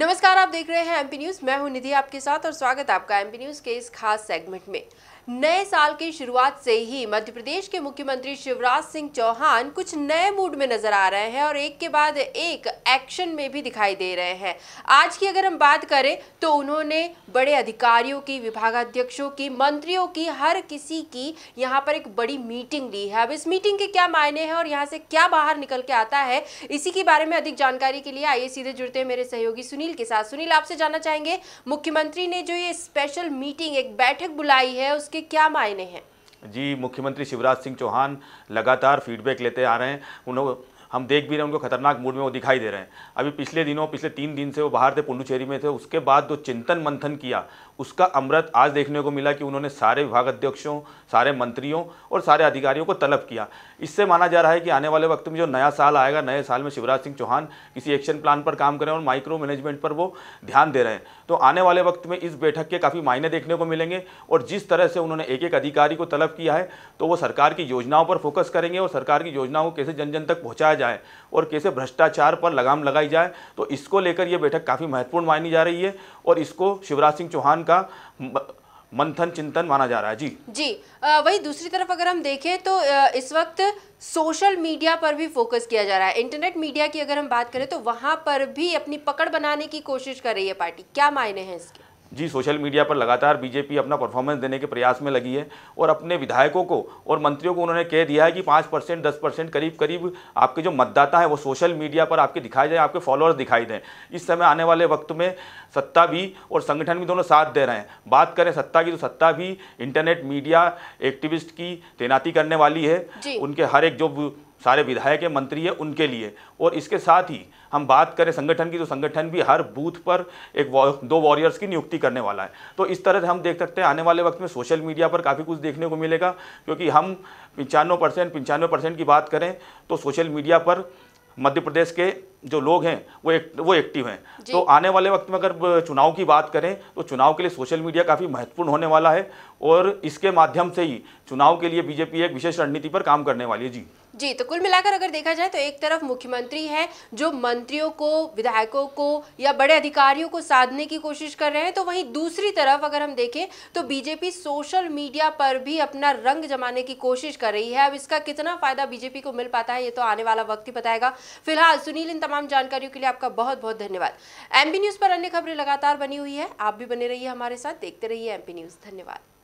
नमस्कार आप देख रहे हैं एमपी न्यूज मैं हूं निधि आपके साथ और स्वागत आपका एमपी न्यूज के इस खास सेगमेंट में नए साल की शुरुआत से ही मध्य प्रदेश के मुख्यमंत्री शिवराज सिंह चौहान कुछ नए मूड में नजर आ रहे हैं और एक के बाद एक एक्शन में भी दिखाई दे रहे हैं आज की अगर हम बात करें तो उन्होंने बड़े अधिकारियों की विभागाध्यक्षों की मंत्रियों की हर किसी की यहाँ पर एक बड़ी मीटिंग ली है अब इस मीटिंग के क्या मायने हैं और यहाँ से क्या बाहर निकल के आता है इसी के बारे में अधिक जानकारी के लिए आइए सीधे जुड़ते हैं मेरे सहयोगी सुनील के साथ सुनील आपसे जानना चाहेंगे मुख्यमंत्री ने जो ये स्पेशल मीटिंग एक बैठक बुलाई है उसके इसके क्या मायने हैं जी मुख्यमंत्री शिवराज सिंह चौहान लगातार फीडबैक लेते आ रहे हैं उन्होंने हम देख भी रहे हैं उनको खतरनाक मूड में वो दिखाई दे रहे हैं अभी पिछले दिनों पिछले तीन दिन से वो बाहर थे पुंडुचेरी में थे उसके बाद जो चिंतन मंथन किया उसका अमृत आज देखने को मिला कि उन्होंने सारे विभाग अध्यक्षों सारे मंत्रियों और सारे अधिकारियों को तलब किया इससे माना जा रहा है कि आने वाले वक्त में जो नया साल आएगा नए साल में शिवराज सिंह चौहान किसी एक्शन प्लान पर काम करें और माइक्रो मैनेजमेंट पर वो ध्यान दे रहे हैं तो आने वाले वक्त में इस बैठक के काफ़ी मायने देखने को मिलेंगे और जिस तरह से उन्होंने एक एक अधिकारी को तलब किया है तो वो सरकार की योजनाओं पर फोकस करेंगे और सरकार की योजनाओं को कैसे जन जन तक पहुँचाया जाए और कैसे भ्रष्टाचार पर लगाम लगाई जाए तो इसको लेकर यह बैठक काफ़ी महत्वपूर्ण मानी जा रही है और इसको शिवराज सिंह चौहान का मंथन चिंतन माना जा रहा है जी जी आ, वही दूसरी तरफ अगर हम देखें तो इस वक्त सोशल मीडिया पर भी फोकस किया जा रहा है इंटरनेट मीडिया की अगर हम बात करें तो वहाँ पर भी अपनी पकड़ बनाने की कोशिश कर रही है पार्टी क्या मायने हैं इसके जी सोशल मीडिया पर लगातार बीजेपी अपना परफॉर्मेंस देने के प्रयास में लगी है और अपने विधायकों को और मंत्रियों को उन्होंने कह दिया है कि पाँच परसेंट दस परसेंट करीब करीब आपके जो मतदाता है वो सोशल मीडिया पर आपके दिखाई दें आपके फॉलोअर्स दिखाई दें इस समय आने वाले वक्त में सत्ता भी और संगठन भी दोनों साथ दे रहे हैं बात करें सत्ता की तो सत्ता भी इंटरनेट मीडिया एक्टिविस्ट की तैनाती करने वाली है उनके हर एक जो सारे विधायक हैं मंत्री है उनके लिए और इसके साथ ही हम बात करें संगठन की तो संगठन भी हर बूथ पर एक दो वॉरियर्स की नियुक्ति करने वाला है तो इस तरह से हम देख सकते हैं आने वाले वक्त में सोशल मीडिया पर काफ़ी कुछ देखने को मिलेगा क्योंकि हम पंचानवे परसेंट पंचानवे परसेंट की बात करें तो सोशल मीडिया पर मध्य प्रदेश के जो लोग हैं वो एक, वो एक्टिव हैं तो आने वाले वक्त में अगर चुनाव की बात करें तो चुनाव के लिए सोशल मीडिया काफ़ी महत्वपूर्ण होने वाला है और इसके माध्यम से ही चुनाव के लिए बीजेपी एक विशेष रणनीति पर काम करने वाली है जी जी तो कुल मिलाकर अगर देखा जाए तो एक तरफ मुख्यमंत्री है जो मंत्रियों को विधायकों को या बड़े अधिकारियों को साधने की कोशिश कर रहे हैं तो वहीं दूसरी तरफ अगर हम देखें तो बीजेपी सोशल मीडिया पर भी अपना रंग जमाने की कोशिश कर रही है अब इसका कितना फायदा बीजेपी को मिल पाता है ये तो आने वाला वक्त ही बताएगा फिलहाल सुनील इन तमाम जानकारियों के लिए आपका बहुत बहुत धन्यवाद एमपी न्यूज पर अन्य खबरें लगातार बनी हुई है आप भी बने रहिए हमारे साथ देखते रहिए एमपी न्यूज धन्यवाद